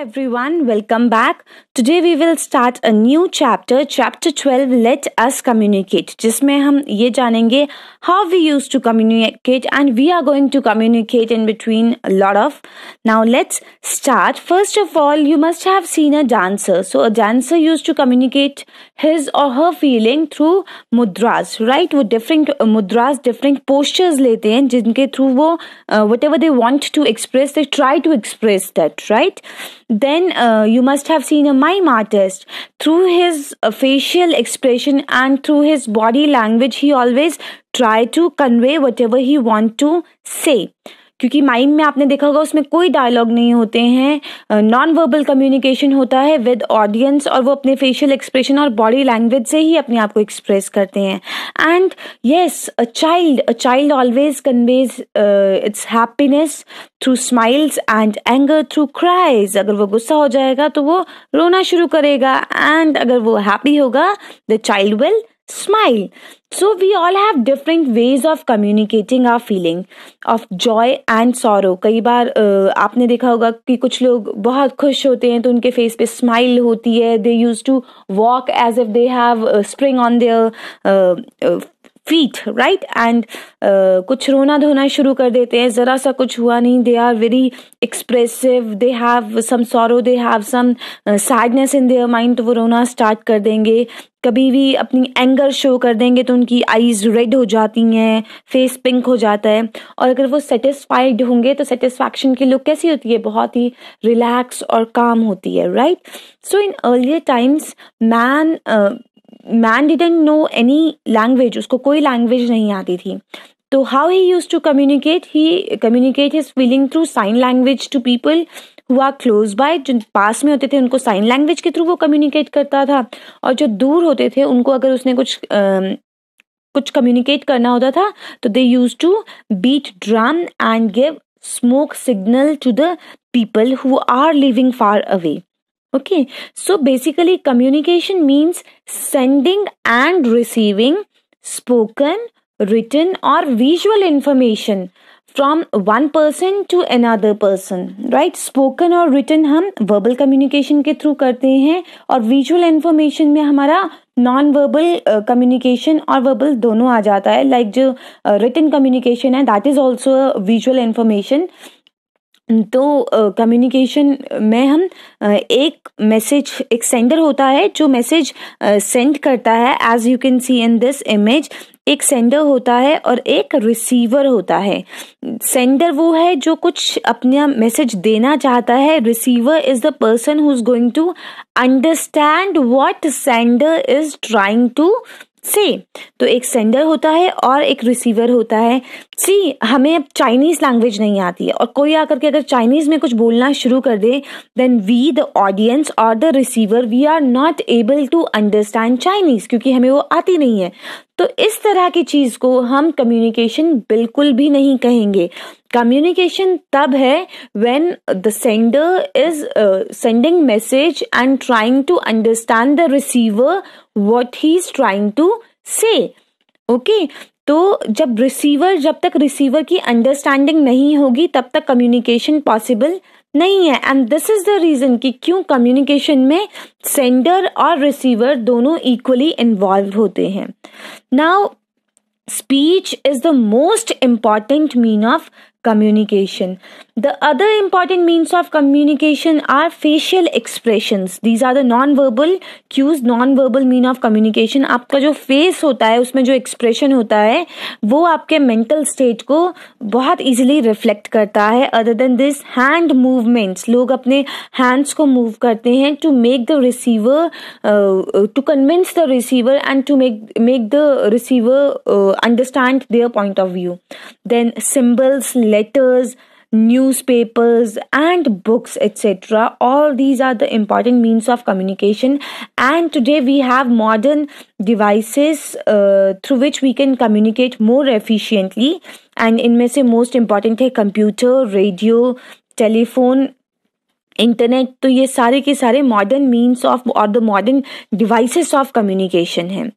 everyone, welcome back. Today we will start a new chapter, chapter 12, Let Us Communicate, jisme hum ye janenge how we used to communicate and we are going to communicate in between a lot of. Now let's start. First of all, you must have seen a dancer. So a dancer used to communicate his or her feeling through mudras, right? with different uh, mudras, different postures lete hain jinke through wo uh, whatever they want to express, they try to express that, right? Then uh, you must have seen a mime artist. Through his uh, facial expression and through his body language, he always try to convey whatever he want to say. क्योंकि mime में आपने देखा होगा उसमें कोई dialogue नहीं होते हैं नॉन वर्बल कम्युनिकेशन होता है विद ऑडियंस और वो अपने फेशियल एक्सप्रेशन और बॉडी लैंग्वेज से ही अपने आप को एक्सप्रेस करते हैं and yes a child a child always conveys its happiness through smiles and anger through cries अगर वो गुस्सा हो जाएगा तो वो रोना शुरू करेगा एंड अगर वो हैप्पी होगा the child will smile. So, we all have different ways of communicating our feeling of joy and sorrow. कई बार आपने देखा होगा कि कुछ लोग बहुत खुश होते हैं तो उनके फेस पे स्माइल होती है they use to walk as if they have spring on their feet right and uh, कुछ रोना धोना शुरू कर देते हैं ज़रा सा कुछ हुआ नहीं they are very expressive they have some sorrow they have some sadness in their mind तो वो रोना स्टार्ट कर देंगे कभी भी अपनी एंगर शो कर देंगे तो उनकी आईज रेड हो जाती हैं फेस पिंक हो जाता है और अगर वो सेटिस्फाइड होंगे तो सेटिस्फैक्शन की लुक कैसी होती है बहुत ही रिलैक्स और काम होती है right so in earlier times man man didn't know any language उसको कोई लैंग्वेज नहीं आती थी तो how he use to communicate he communicate his feeling through sign language to people who are close by जो पास में होते थे उनको साइन लैंग्वेज के थ्रू वो कम्युनिकेट करता था और जो दूर होते थे उनको अगर उसने कुछ uh, कुछ कम्युनिकेट करना होता था तो they use to beat drum and give smoke signal to the people who are living far away okay so basically communication means sending and receiving spoken written और visual information from one person to another person right spoken और written हम verbal communication के through करते हैं और visual information में हमारा non verbal communication और वर्बल दोनों आ जाता है लाइक like जो रिटर्न uh, कम्युनिकेशन है that is also visual information तो कम्युनिकेशन uh, में हम uh, एक मैसेज एक सेंडर होता है जो मैसेज सेंड uh, करता है as you can see in this image एक सेंडर होता है और एक रिसीवर होता है सेंडर वो है जो कुछ अपना मैसेज देना चाहता है receiver is the person who is going to understand what sender is trying to say तो एक सेंडर होता है और एक रिसीवर होता है सी हमें अब चाइनीज़ लैंग्वेज नहीं आती है और कोई आकर के अगर चाइनीज़ में कुछ बोलना शुरू कर दे देन वी द ऑडियंस और the receiver we are not able to understand Chinese क्योंकि हमें वो आती नहीं है तो इस तरह की चीज़ को हम कम्युनिकेशन बिल्कुल भी नहीं कहेंगे कम्युनिकेशन तब है when the sender is sending message and trying to understand the receiver what he is trying to say okay तो जब रिसीवर जब तक रिसीवर की अंडरस्टैंडिंग नहीं होगी तब तक कम्युनिकेशन पॉसिबल नहीं है and this is the reason कि क्यों कम्युनिकेशन में सेंडर और रिसीवर दोनों इक्वली इन्वॉल्व होते हैं now speech is the most important mean of communication. The other important means of communication are facial expressions. These are the non-verbal cues. Non-verbal mean of communication. आपका जो face होता है उसमें जो expression होता है वो आपके mental state को बहुत easily reflect करता है. Other than this, hand movements. लोग अपने hands को move करते हैं to make the receiver, uh, to convince the receiver and to make make the receiver uh, understand their point of view. Then symbols, letters, newspapers and books etc all these are the important means of communication and today we have modern devices uh, through which we can communicate more efficiently and in इनमें से most important hai computer, radio, telephone, internet तो ये सारे के सारे modern means of और the modern devices of communication हैं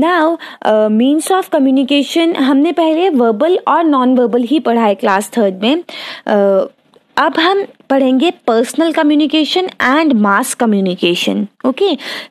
now means of communication हमने पहले वर्बल और नॉन वर्बल ही पढ़ा है क्लास थर्ड में uh, अब हम पढ़ेंगे personal communication and mass communication okay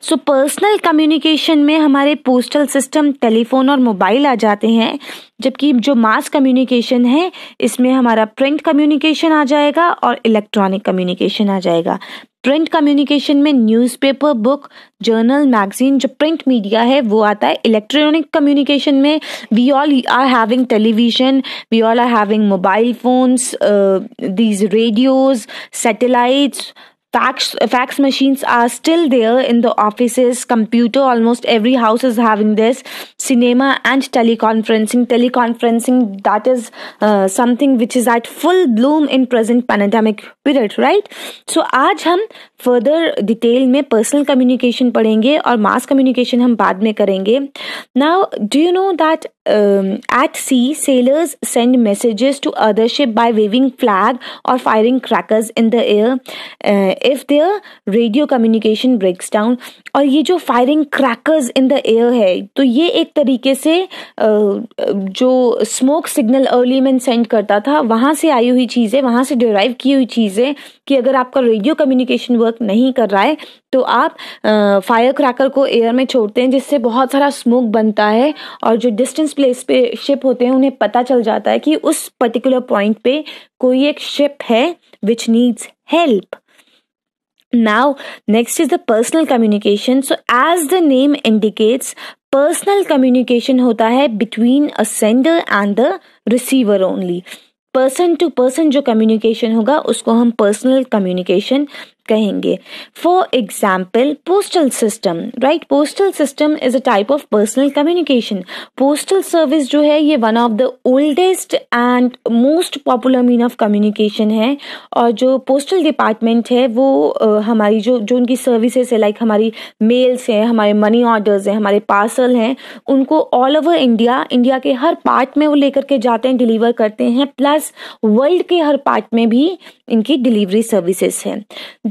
so personal communication में हमारे पोस्टल सिस्टम टेलीफोन और मोबाइल आ जाते हैं जबकि जो मास कम्युनिकेशन है इसमें हमारा प्रिंट कम्युनिकेशन आ जाएगा और इलेक्ट्रॉनिक कम्युनिकेशन आ जाएगा प्रिंट कम्युनिकेशन में न्यूज़पेपर बुक जर्नल मैगजीन जो प्रिंट मीडिया है वो आता है इलेक्ट्रॉनिक कम्युनिकेशन में we all are having television we all are having mobile phones these radios satellites Fax, fax machines are still there in the offices, computer, almost every house is having this, cinema and teleconferencing. Teleconferencing, that is uh, something which is at full bloom in present pandemic period, right? So, आज हम further detail में personal communication पढ़ेंगे और mass communication हम बाद में करेंगे Now, do you know that um, at sea, sailors send messages to other ship by waving flag or firing crackers in the air uh, if their radio communication breaks down. और ये जो firing crackers in the air है तो ये एक तरीके से uh, जो smoke signal early में send करता था वहाँ से आई हुई चीज़ें वहाँ से derive की हुई चीज़ें कि अगर आपका radio communication work नहीं कर रहा है तो आप फायर uh, क्रैकर को एयर में छोड़ते हैं जिससे बहुत सारा स्मोक बनता है और जो डिस्टेंस प्लेस पे शिप होते हैं उन्हें पता चल जाता है कि उस पर्टिकुलर पॉइंट पे कोई एक शिप है which needs help now next is the personal communication so as the name indicates personal communication होता है between a sender and the receiver only person to person जो कम्युनिकेशन होगा उसको हम पर्सनल कम्युनिकेशन कहेंगे for example postal system right postal system is a type of personal communication postal service जो है ये one of the oldest and most popular mean of communication है और जो पोस्टल डिपार्टमेंट है वो हमारी जो जो उनकी सर्विसेज है लाइक हमारी मेल्स हैं हमारे मनी ऑर्डर्स हैं हमारे पार्सल हैं उनको ऑल ओवर इंडिया इंडिया के हर पार्ट में वो लेकर के जाते हैं डिलीवर करते हैं प्लस वर्ल्ड के हर पार्ट में भी इनकी डिलीवरी सर्विसेज हैं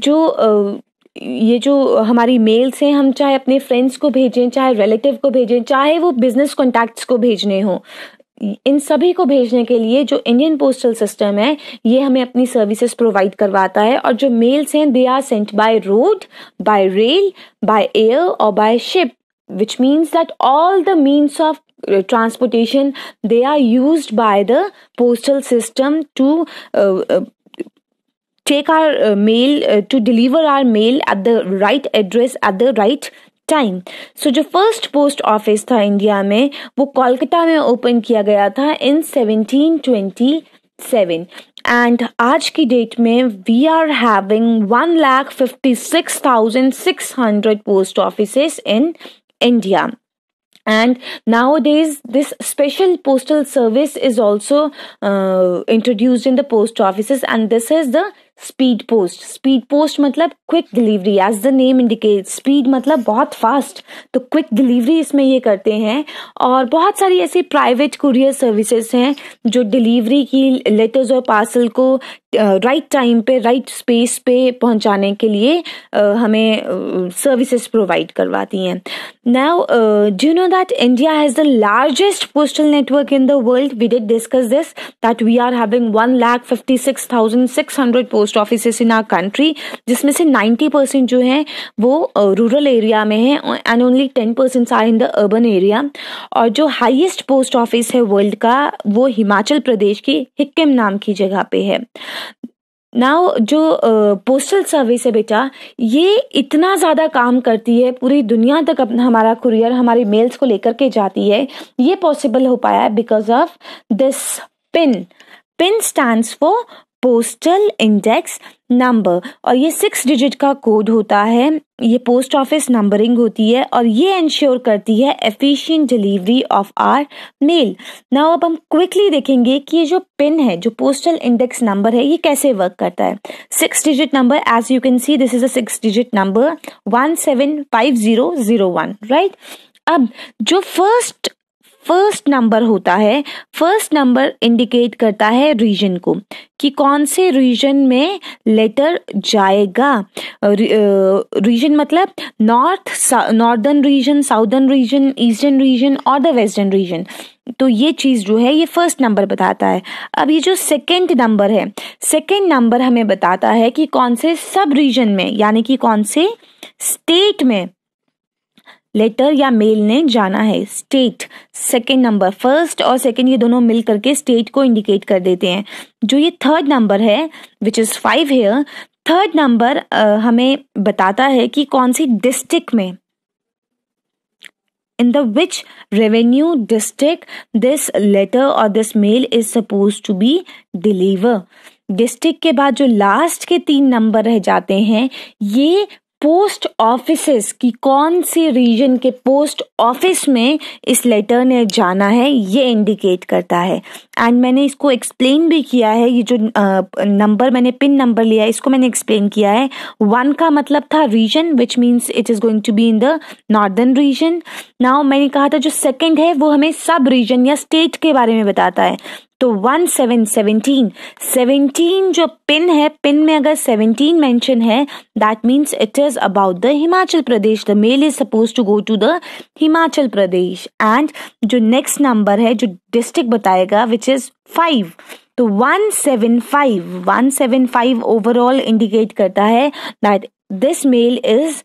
जो ये जो हमारी मेल्स हैं हम चाहे अपने फ्रेंड्स को भेजें चाहे रिलेटिव को भेजें चाहे वो बिजनेस कॉन्टैक्ट्स को भेजने हों इन सभी को भेजने के लिए जो इंडियन पोस्टल सिस्टम है ये हमें अपनी सर्विसेज प्रोवाइड करवाता है और जो मेल्स हैं they are sent by road by rail by air और by ship which means that all the means of transportation they are use by the postal system to take our uh, mail uh, to deliver our mail at the right address at the right time. so, the first post office था India में वो कोलकाता में open किया गया था इन 1727 And, आज की date में we are having one lakh post offices in India. and nowadays this special postal service is also uh, introduced in the post offices and this is the speed post speed post मतलब quick delivery as the name indicate speed मतलब बहुत fast तो quick delivery इसमें ये करते हैं और बहुत सारी ऐसी प्राइवेट कुरियर सर्विसेज हैं जो डिलीवरी की लेटर्स और पार्सल को राइट टाइम पे राइट स्पेस पे पहुंचाने के लिए हमें सर्विसेज प्रोवाइड करवाती हैं now do know that India has the largest postal network in the world we did discuss this that we are having one lakh fifty six thousand six hundred post post office in our country जिसमें से ninety percent जो है वो rural area में है and only ten percent are in the urban area और जो highest post office है वर्ल्ड का वो हिमाचल प्रदेश की हिक्किम नाम की जगह पे है नाउ जो पोस्टल सर्विस है बेटा ये इतना ज़्यादा काम करती है पूरी दुनिया तक अपना हमारा कुरियर हमारी मेल्स को लेकर के जाती है ये पॉसिबल हो पाया है because of this PIN PIN stands for postal index number और ये सिक्स डिजिट का कोड होता है ये पोस्ट ऑफिस नंबरिंग होती है और ये इंश्योर करती है efficient delivery of our mail ना अब हम क्विकली देखेंगे कि ये जो पिन है जो पोस्टल इंडेक्स नंबर है ये कैसे वर्क करता है six digit number as you can see this is a six digit number one seven five zero zero one right अब जो फर्स्ट फर्स्ट नंबर होता है फर्स्ट नंबर इंडिकेट करता है रीजन को कि कौन से रीजन में लेटर जाएगा रीजन मतलब north northern region southern region eastern region और द वेस्टर्न रीजन तो ये चीज़ जो है ये फर्स्ट नंबर बताता है अब ये जो सेकंड नंबर है सेकंड नंबर हमें बताता है कि कौन से सब रीजन में यानी कि कौन से स्टेट में लेटर या मेल ने जाना है स्टेट सेकेंड नंबर फर्स्ट और सेकेंड ये दोनों मिल करके स्टेट को इंडिकेट कर देते हैं जो ये थर्ड नंबर है which is five here third number हमें बताता है कि कौन सी डिस्ट्रिक्ट में in the which revenue district this letter और this mail is suppose to be deliver district के बाद जो लास्ट के तीन नंबर रह जाते हैं ये पोस्ट ऑफिस की कौन से रीजन के पोस्ट ऑफिस में इस लेटर ने जाना है ये इंडिकेट करता है एंड मैंने इसको एक्सप्लेन भी किया है ये जो नंबर मैंने पिन नंबर लिया है इसको मैंने एक्सप्लेन किया है वन का मतलब था region which means it is going to be in the northern region now मैंने कहा था जो सेकेंड है वो हमें सब रीजन या स्टेट के बारे में बताता है तो वन सेवन सेवनटीन सेवनटीन जो पिन है पिन में अगर सेवनटीन मेंशन है that means it is about the Himachal Pradesh the mail is suppose to go to the Himachal Pradesh and जो नेक्स्ट नंबर है जो डिस्ट्रिक्ट बताएगा विच इज फाइव तो one one seven five seven five overall indicate करता है that this mail is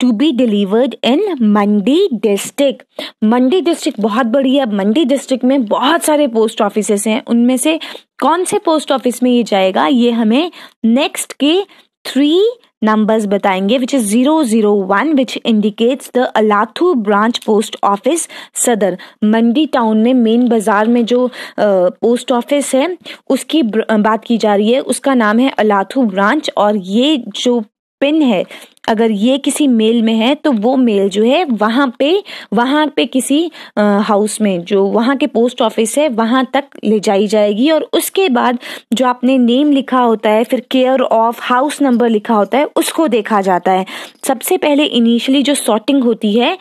to be delivered in Mandi district Mandi district बहुत बड़ी है मंडी डिस्ट्रिक्ट में बहुत सारे पोस्ट ऑफिसेस हैं उनमें से कौन से पोस्ट ऑफिस में ये जाएगा ये हमें नेक्स्ट के थ्री नंबर्स बताएंगे which is zero zero one which indicates the Alathu branch post office Sadar Mandi town में मेन बाजार में जो पोस्ट uh, ऑफिस है उसकी बात की जा रही है उसका नाम है अलाथू ब्रांच और ये जो पिन है अगर ये किसी मेल में है तो वो मेल जो है वहां पे वहां पे किसी हाउस में जो वहां के पोस्ट ऑफिस है वहां तक ले जाई जाएगी और उसके बाद जो आपने नेम लिखा होता है फिर केयर ऑफ हाउस नंबर लिखा होता है उसको देखा जाता है सबसे पहले इनिशियली जो सॉर्टिंग होती है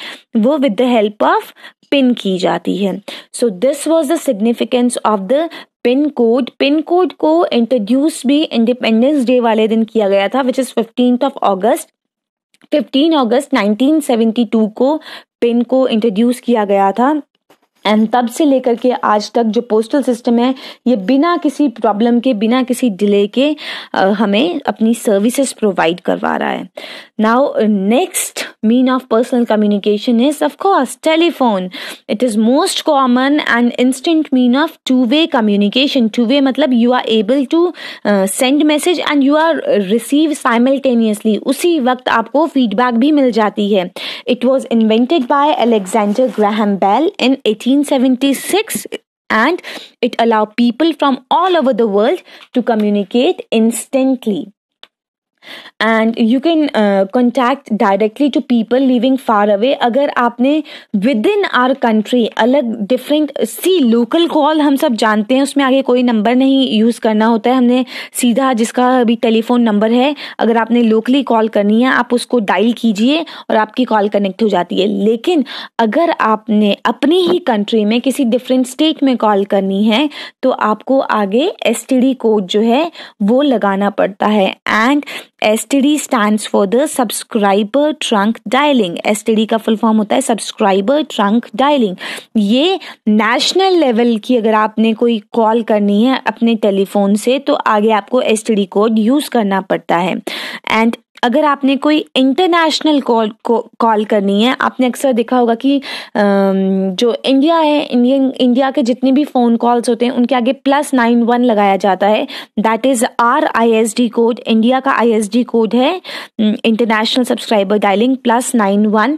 वो with the help of PIN की जाती है so this was the significance of the PIN code PIN code को इंट्रोड्यूस भी इंडिपेंडेंस डे वाले दिन किया गया था which is fifteen of August fifteen August 1972 को पिन को इंट्रोड्यूस किया गया था एंड तब से लेकर के आज तक जो पोस्टल सिस्टम है ये बिना किसी प्रॉब्लम के बिना किसी डिले के हमें अपनी सर्विसेज प्रोवाइड करवा रहा है now next mean of personal communication is of course telephone it is most common and instant mean of two way communication two way मतलब you are able to send message and you are receive simultaneously उसी वक्त आपको feedback भी मिल जाती है it was invented by Alexander Graham Bell in eighteen 1976 and it allowed people from all over the world to communicate instantly. And you can contact directly to people living far away अगर आपने within our country अलग different सी local call हम सब जानते हैं उसमें आगे कोई नंबर नहीं यूज़ करना होता है हमने सीधा जिसका अभी टेलीफोन नंबर है अगर आपने लोकली कॉल करनी है आप उसको डायल कीजिए और आपकी कॉल कनेक्ट हो जाती है लेकिन अगर आपने अपनी ही कंट्री में किसी डिफरेंट स्टेट में कॉल करनी है तो आपको आगे एस टी डी कोड जो है वो लगाना पड़ता है and D stand for the subscriber trunk dialling D का फुल फॉर्म होता है सब्सक्राइबर ट्रंक डायलिंग ये नेशनल लेवल की अगर आपने कोई कॉल करनी है अपने टेलीफोन से तो आगे आपको S T D code use करना पड़ता है एंड अगर आपने कोई इंटरनेशनल कॉल कॉल करनी है आपने अक्सर देखा होगा कि जो इंडिया है इंडियन इंडिया के जितने भी फ़ोन कॉल्स होते हैं उनके आगे प्लस नाइन वन लगाया जाता है that is our I S D code India का आई एस डी कोड है international subscriber dialling plus nine one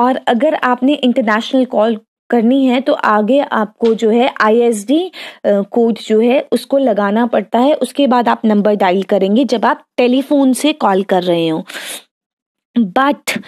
और अगर आपने इंटरनेशनल कॉल करनी है तो आगे आपको जो है आईएसडी कोड जो है उसको लगाना पड़ता है उसके बाद आप नंबर डायल करेंगे जब आप टेलीफोन से कॉल कर रहे हो बट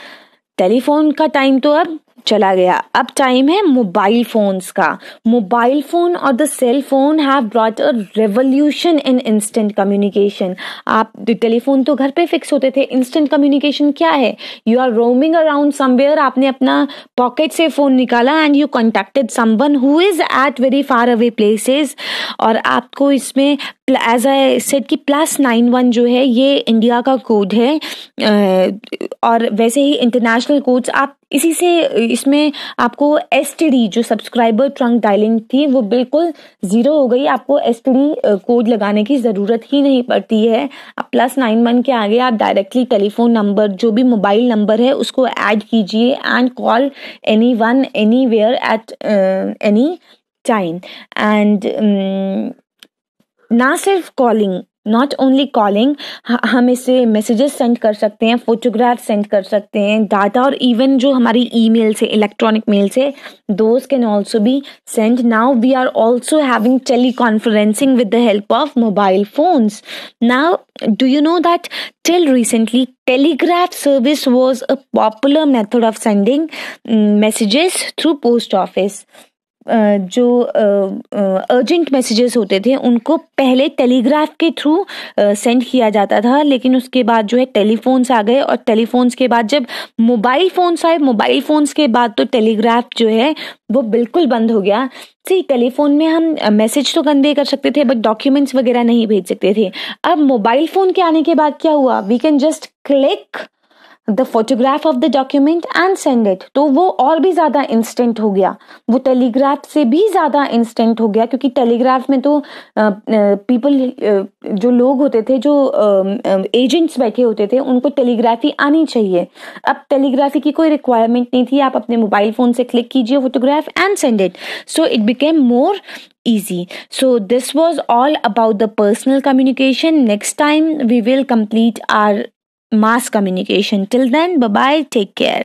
टेलीफोन का टाइम तो अब चला गया अब टाइम है मोबाइल फोन्स का मोबाइल फोन और the cell phone have brought a revolution in instant communication आप टेलीफोन तो घर पे फिक्स होते थे इंस्टेंट कम्युनिकेशन क्या है you are roaming around somewhere आपने अपना पॉकेट से फोन निकाला and you contacted someone who is at very far away places और आपको इसमें एज आई सेट कि प्लस नाइन वन जो है ये इंडिया का कोड है और वैसे ही इंटरनेशनल कोड्स आप इसी से इसमें आपको एस जो सब्सक्राइबर ट्रंक डायलिंग थी वो बिल्कुल ज़ीरो हो गई आपको एस कोड लगाने की ज़रूरत ही नहीं पड़ती है आप प्लस नाइन वन के आगे आप डायरेक्टली टेलीफोन नंबर जो भी मोबाइल नंबर है उसको ऐड कीजिए and call anyone anywhere at any time and ना सिर्फ कॉलिंग नॉट ओनली कॉलिंग हम इसे मैसेजेस सेंड कर सकते हैं फोटोग्राफ सेंड कर सकते हैं डाटा और इवन जो हमारी ई मेल से इलेक्ट्रॉनिक मेल से those can also be send now we are also having teleconferencing with the help of mobile phones now do you know that till recently telegraph service was a popular method of sending messages through post office जो urgent messages होते थे उनको पहले telegraph के through send किया जाता था लेकिन उसके बाद जो है टेलीफोन्स आ गए और टेलीफोन्स के बाद जब मोबाइल फ़ोन्स आए मोबाइल फ़ोन्स के बाद तो टेलीग्राफ जो है वो बिल्कुल बंद हो गया सी टेलीफोन में हम मैसेज तो कन्वे कर सकते थे बट डॉक्यूमेंट्स वगैरह नहीं भेज सकते थे अब मोबाइल फ़ोन के आने के बाद क्या हुआ we can just click the photograph of the document and send it तो वो और भी ज़्यादा इंस्टेंट हो गया वो टेलीग्राफ से भी ज़्यादा इंस्टेंट हो गया क्योंकि टेलीग्राफ में तो पीपल जो लोग होते थे जो एजेंट्स बैठे होते थे उनको टेलीग्राफी आनी चाहिए अब टेलीग्राफी की कोई रिक्वायरमेंट नहीं थी आप अपने मोबाइल फ़ोन से क्लिक कीजिए photograph and send it so it became more easy. So, this was all about the personal communication. Next time, we will complete our mass communication. Till then, bye bye, take care.